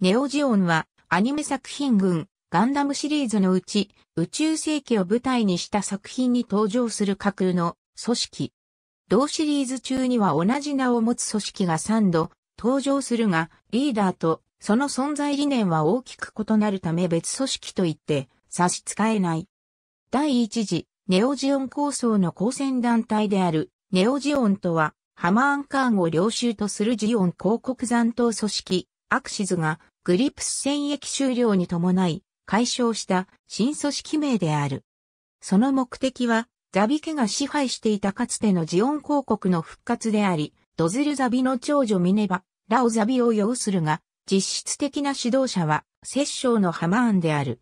ネオジオンはアニメ作品群ガンダムシリーズのうち宇宙世紀を舞台にした作品に登場する架空の組織。同シリーズ中には同じ名を持つ組織が3度登場するがリーダーとその存在理念は大きく異なるため別組織と言って差し支えない。第一次ネオジオン構想の交戦団体であるネオジオンとはハマーンカーンを領収とするジオン広告残党組織アクシズがグリプス戦役終了に伴い、解消した新組織名である。その目的は、ザビ家が支配していたかつてのジオン公国の復活であり、ドズルザビの長女ミネバ、ラオザビを擁するが、実質的な指導者は、摂政のハマーンである。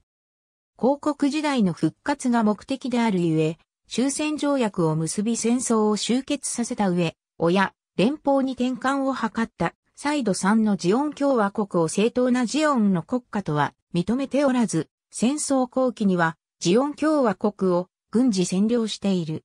公国時代の復活が目的であるゆえ、終戦条約を結び戦争を終結させた上、親、連邦に転換を図った再度3のジオン共和国を正当なジオンの国家とは認めておらず、戦争後期にはジオン共和国を軍事占領している。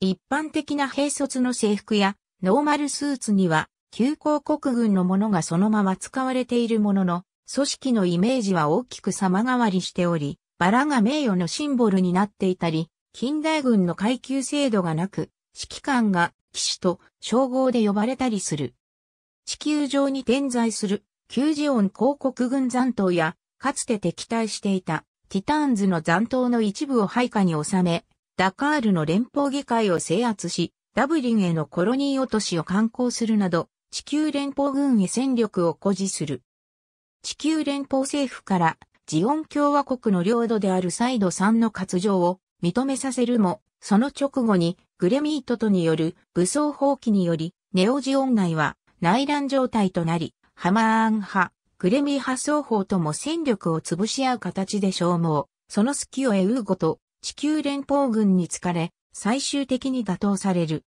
一般的な兵卒の制服やノーマルスーツには旧興国軍のものがそのまま使われているものの、組織のイメージは大きく様変わりしており、バラが名誉のシンボルになっていたり、近代軍の階級制度がなく、指揮官が騎士と称号で呼ばれたりする。地球上に点在する、旧ジオン広告軍残党や、かつて敵対していた、ティターンズの残党の一部を配下に収め、ダカールの連邦議会を制圧し、ダブリンへのコロニー落としを観光するなど、地球連邦軍へ戦力を誇示する。地球連邦政府から、ジオン共和国の領土であるサイド3の割譲を認めさせるも、その直後にグレミートとによる武装放棄により、ネオジオン内は内乱状態となり、ハマーン派、グレミ派双方とも戦力を潰し合う形で消耗、その隙を得うごと、地球連邦軍に疲れ、最終的に打倒される。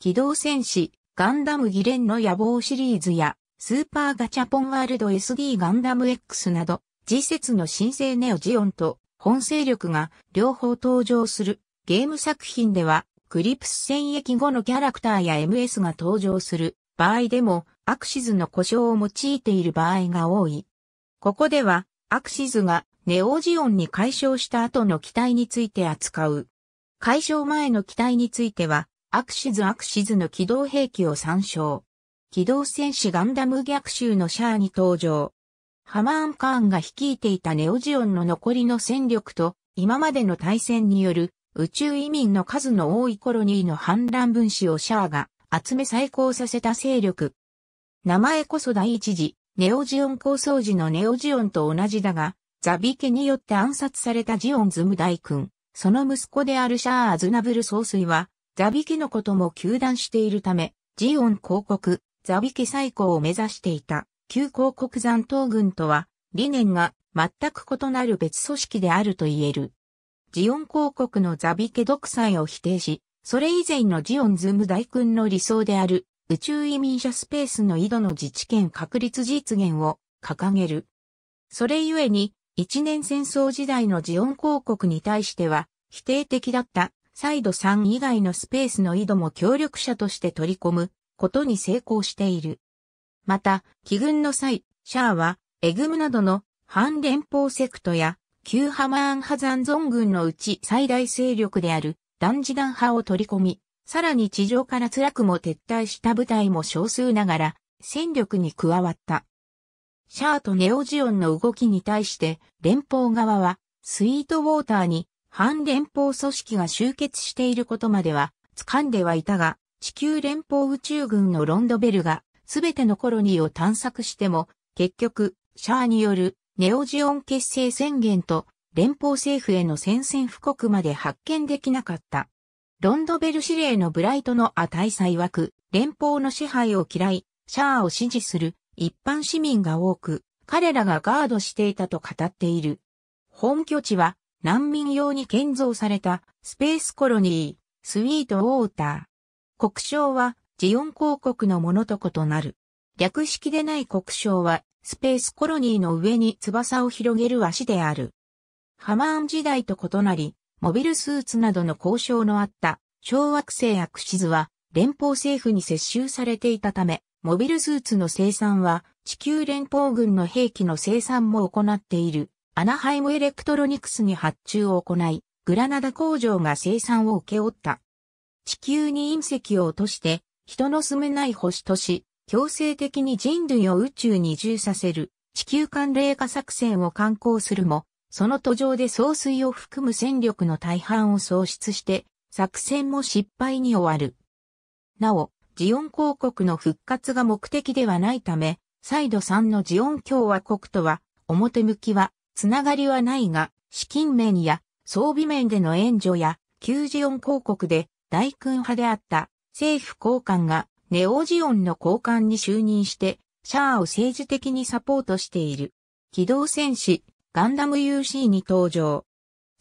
機動戦士、ガンダムギレンの野望シリーズや、スーパーガチャポンワールド SD ガンダム X など、次節の新生ネオジオンと本勢力が両方登場するゲーム作品では、クリプス戦役後のキャラクターや MS が登場する場合でも、アクシズの故障を用いている場合が多い。ここでは、アクシズがネオジオンに解消した後の機体について扱う。解消前の機体については、アクシズアクシズの機動兵器を参照。機動戦士ガンダム逆襲のシャアに登場。ハマーン・カーンが率いていたネオジオンの残りの戦力と、今までの対戦による宇宙移民の数の多いコロニーの反乱分子をシャアが集め再興させた勢力。名前こそ第一次、ネオジオン構想時のネオジオンと同じだが、ザビ家によって暗殺されたジオンズム大君、その息子であるシャア・アズナブル総帥は、ザビ家のことも求断しているため、ジオン広告、ザビ家再興を目指していた、旧広告残党軍とは、理念が全く異なる別組織であると言える。ジオン広告のザビ家独裁を否定し、それ以前のジオンズム大君の理想である宇宙移民者スペースの井戸の自治権確立実現を掲げる。それゆえに、一年戦争時代のジオン公国に対しては否定的だったサイド3以外のスペースの井戸も協力者として取り込むことに成功している。また、奇軍の際、シャアはエグムなどの反連邦セクトや旧ハマーンハザンゾン軍のうち最大勢力である断次弾派を取り込み、さらに地上から辛くも撤退した部隊も少数ながら、戦力に加わった。シャアとネオジオンの動きに対して、連邦側は、スイートウォーターに、反連邦組織が集結していることまでは、掴んではいたが、地球連邦宇宙軍のロンドベルが、すべてのコロニーを探索しても、結局、シャアによるネオジオン結成宣言と連邦政府への宣戦布告まで発見できなかった。ロンドベル司令のブライトの値祭枠、連邦の支配を嫌い、シャアを支持する一般市民が多く、彼らがガードしていたと語っている。本拠地は難民用に建造されたスペースコロニー、スウィートウォーター。国章はジオン公国のものと異なる。略式でない国章はスペースコロニーの上に翼を広げる足である。ハマーン時代と異なり、モビルスーツなどの交渉のあった小惑星アクシズは連邦政府に接収されていたため、モビルスーツの生産は地球連邦軍の兵器の生産も行っているアナハイムエレクトロニクスに発注を行い、グラナダ工場が生産を請け負った。地球に隕石を落として人の住めない星とし、強制的に人類を宇宙に移住させる地球寒冷化作戦を観光するも、その途上で総帥を含む戦力の大半を喪失して、作戦も失敗に終わる。なお、ジオン公国の復活が目的ではないため、再度3のジオン共和国とは、表向きは、つながりはないが、資金面や装備面での援助や、旧ジオン公国で大君派であった政府高官がネオジオンの高官に就任して、シャアを政治的にサポートしている。機動戦士ガンダム UC に登場。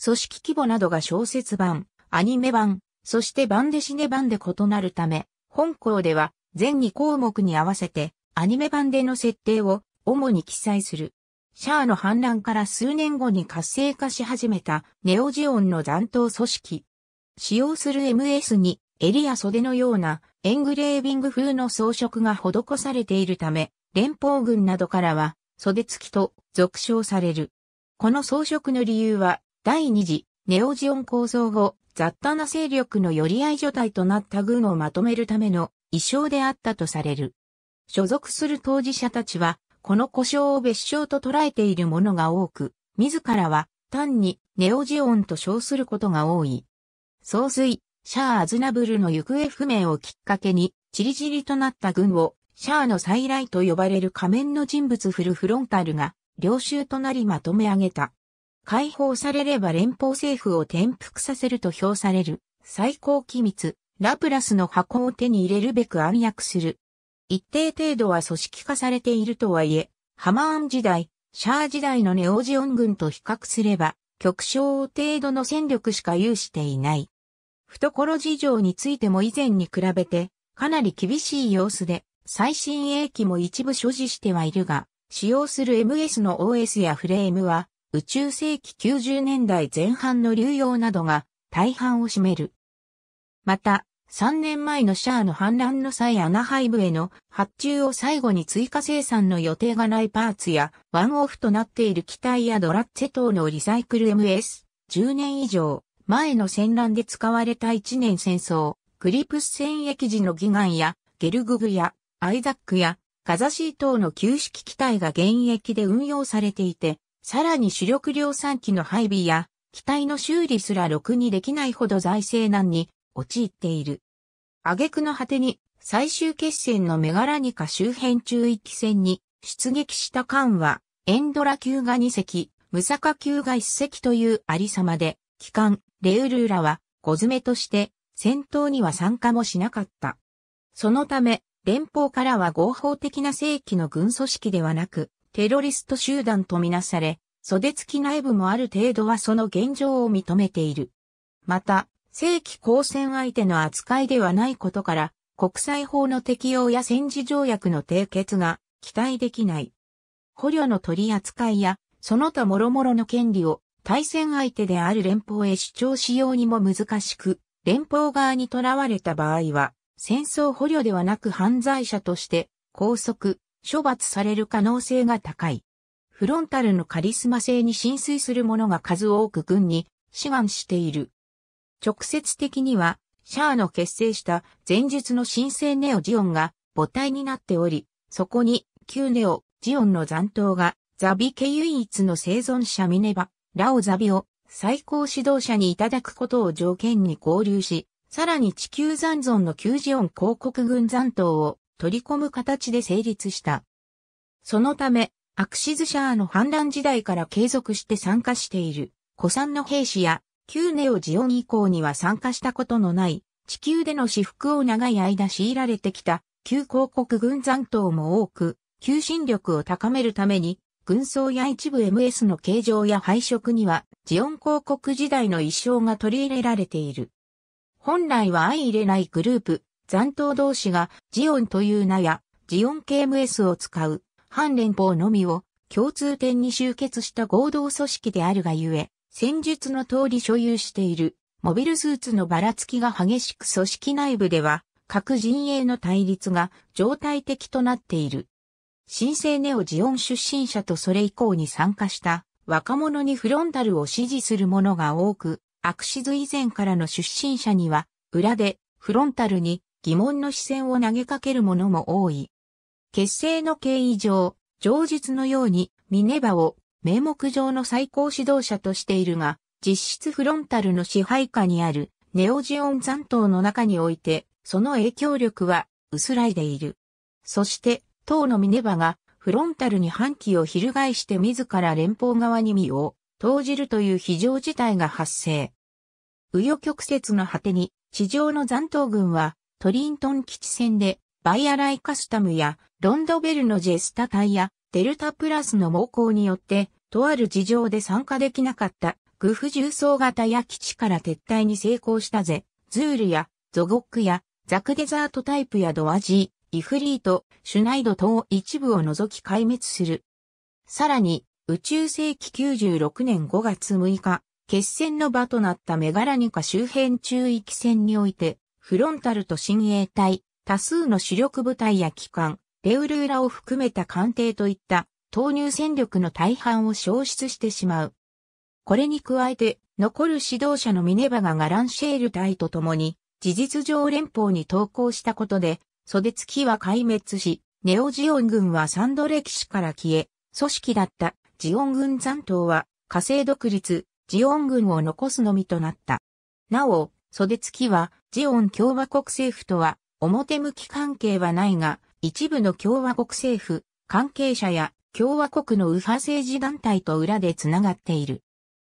組織規模などが小説版、アニメ版、そして版でシネ版で異なるため、本校では全2項目に合わせてアニメ版での設定を主に記載する。シャアの反乱から数年後に活性化し始めたネオジオンの残党組織。使用する MS に襟や袖のようなエングレービング風の装飾が施されているため、連邦軍などからは袖付きと俗称される。この装飾の理由は、第二次、ネオジオン構想後、雑多な勢力の寄り合い所帯となった軍をまとめるための衣装であったとされる。所属する当事者たちは、この故障を別称と捉えているものが多く、自らは単にネオジオンと称することが多い。総帥、シャア・アズナブルの行方不明をきっかけに、チリチリとなった軍を、シャアの再来と呼ばれる仮面の人物フルフロンタルが領収となりまとめ上げた。解放されれば連邦政府を転覆させると評される、最高機密、ラプラスの箱を手に入れるべく暗躍する。一定程度は組織化されているとはいえ、ハマーン時代、シャー時代のネオジオン軍と比較すれば、極小程度の戦力しか有していない。懐事情についても以前に比べて、かなり厳しい様子で、最新鋭機も一部所持してはいるが、使用する MS の OS やフレームは、宇宙世紀90年代前半の流用などが大半を占める。また、3年前のシャアの反乱の際アナハイブへの発注を最後に追加生産の予定がないパーツやワンオフとなっている機体やドラッツェ等のリサイクル MS、10年以上前の戦乱で使われた1年戦争、クリプス戦役時の義眼やゲルググやアイザックやカザシー等の旧式機体が現役で運用されていて、さらに主力量産機の配備や、機体の修理すらろくにできないほど財政難に陥っている。挙句の果てに最終決戦のメガラニカ周辺中域戦に出撃した艦は、エンドラ級が2隻、ムサカ級が1隻というありさまで、機関、レウルーラは、小爪として、戦闘には参加もしなかった。そのため、連邦からは合法的な正規の軍組織ではなく、テロリスト集団とみなされ、袖付き内部もある程度はその現状を認めている。また、正規交戦相手の扱いではないことから、国際法の適用や戦時条約の締結が期待できない。捕虜の取り扱いや、その他諸々の権利を対戦相手である連邦へ主張しようにも難しく、連邦側に囚われた場合は、戦争捕虜ではなく犯罪者として拘束、処罰される可能性が高い。フロンタルのカリスマ性に浸水する者が数多く軍に志願している。直接的には、シャアの結成した前述の新生ネオジオンが母体になっており、そこに旧ネオジオンの残党がザビ系唯一の生存者ミネバ、ラオザビを最高指導者にいただくことを条件に合流し、さらに地球残存の旧ジオン広告群残党を取り込む形で成立した。そのため、アクシズシャーの反乱時代から継続して参加している、古参の兵士や、旧ネオジオン以降には参加したことのない、地球での私服を長い間強いられてきた、旧広告軍残党も多く、求心力を高めるために、軍装や一部 MS の形状や配色には、ジオン広告時代の一生が取り入れられている。本来は相入れないグループ、残党同士がジオンという名やジオン KMS を使う反連邦のみを共通点に集結した合同組織であるがゆえ、戦術の通り所有しているモビルスーツのばらつきが激しく組織内部では各陣営の対立が状態的となっている。新生ネオジオン出身者とそれ以降に参加した若者にフロンタルを支持する者が多く、アクシズ以前からの出身者には、裏で、フロンタルに疑問の視線を投げかける者も多い。結成の経緯上、上述のようにミネバを名目上の最高指導者としているが、実質フロンタルの支配下にあるネオジオン残党の中において、その影響力は薄らいでいる。そして、党のミネバがフロンタルに反旗を翻して自ら連邦側に身を投じるという非常事態が発生。紆余曲折の果てに、地上の残党軍は、トリントン基地戦で、バイアライカスタムや、ロンドベルのジェスタ隊や、デルタプラスの猛攻によって、とある事情で参加できなかった、グフ重装型や基地から撤退に成功したぜ、ズールや、ゾゴックや、ザクデザートタイプやドアジー、イフリート、シュナイド等一部を除き壊滅する。さらに、宇宙世紀96年5月6日、決戦の場となったメガラニカ周辺中域戦において、フロンタルと親衛隊、多数の主力部隊や機関、レウルーラを含めた艦艇といった投入戦力の大半を消失してしまう。これに加えて、残る指導者のミネバがガランシェール隊と共に、事実上連邦に投降したことで、袖付きは壊滅し、ネオジオン軍はサンド歴史から消え、組織だったジオン軍残党は火星独立、ジオン軍を残すのみとなった。なお、袖付きはジオン共和国政府とは表向き関係はないが、一部の共和国政府、関係者や共和国の右派政治団体と裏でつながっている。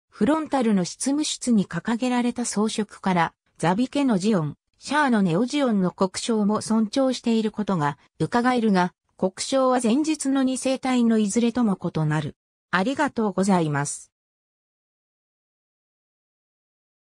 フロンタルの執務室に掲げられた装飾から、ザビ家のジオン、シャアのネオジオンの国章も尊重していることが伺えるが、国章は前日の二世帯のいずれとも異なる。ありがとうございます。